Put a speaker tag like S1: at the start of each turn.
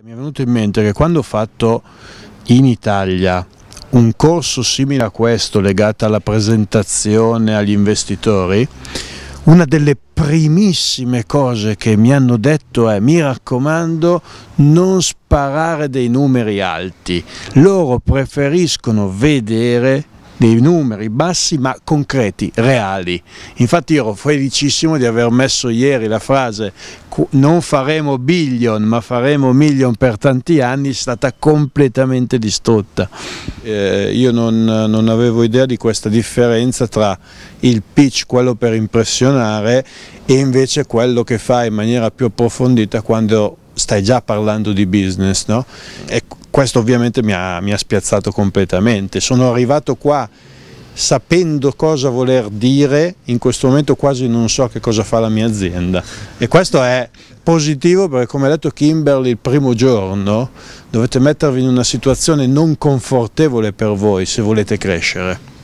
S1: Eh, mi è venuto in mente che quando ho fatto in Italia un corso simile a questo legato alla presentazione agli investitori, una delle primissime cose che mi hanno detto è mi raccomando non sparare dei numeri alti, loro preferiscono vedere dei numeri bassi ma concreti, reali. Infatti ero felicissimo di aver messo ieri la frase non faremo billion ma faremo million per tanti anni è stata completamente distrutta. Eh, io non, non, avevo idea di questa differenza tra il pitch, quello per impressionare e invece quello che fa in maniera più approfondita quando stai già parlando di business. No? Ecco, questo ovviamente mi ha, mi ha spiazzato completamente, sono arrivato qua sapendo cosa voler dire, in questo momento quasi non so che cosa fa la mia azienda e questo è positivo perché come ha detto Kimberly il primo giorno dovete mettervi in una situazione non confortevole per voi se volete
S2: crescere.